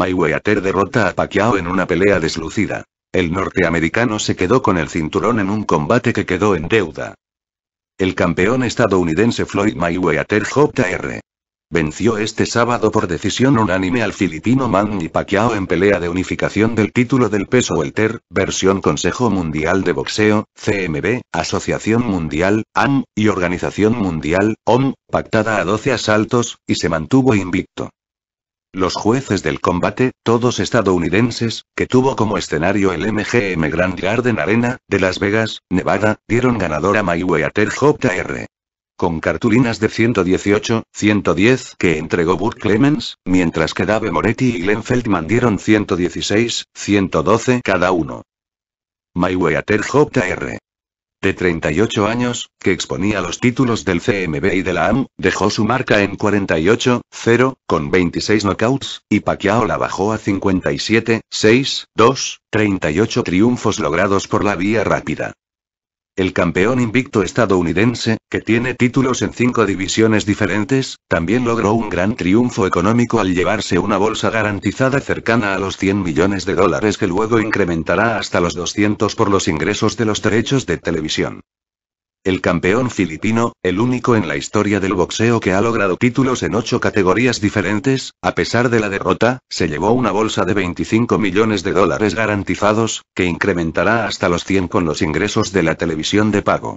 Mayweather derrota a Pacquiao en una pelea deslucida. El norteamericano se quedó con el cinturón en un combate que quedó en deuda. El campeón estadounidense Floyd Mayweather Jr. Venció este sábado por decisión unánime al filipino Manny Pacquiao en pelea de unificación del título del peso welter, versión Consejo Mundial de Boxeo, CMB, Asociación Mundial, AM, y Organización Mundial, OM, pactada a 12 asaltos, y se mantuvo invicto. Los jueces del combate, todos estadounidenses, que tuvo como escenario el MGM Grand Garden Arena, de Las Vegas, Nevada, dieron ganador a Mayweather Jr. Con cartulinas de 118, 110 que entregó Burke Clemens, mientras que Dave Moretti y Glenn Feldman 116, 112 cada uno. Mayweather Jr de 38 años, que exponía los títulos del CMB y de la AM, dejó su marca en 48-0, con 26 knockouts, y Pacquiao la bajó a 57-6-2, 38 triunfos logrados por la vía rápida. El campeón invicto estadounidense, que tiene títulos en cinco divisiones diferentes, también logró un gran triunfo económico al llevarse una bolsa garantizada cercana a los 100 millones de dólares que luego incrementará hasta los 200 por los ingresos de los derechos de televisión. El campeón filipino, el único en la historia del boxeo que ha logrado títulos en ocho categorías diferentes, a pesar de la derrota, se llevó una bolsa de 25 millones de dólares garantizados, que incrementará hasta los 100 con los ingresos de la televisión de pago.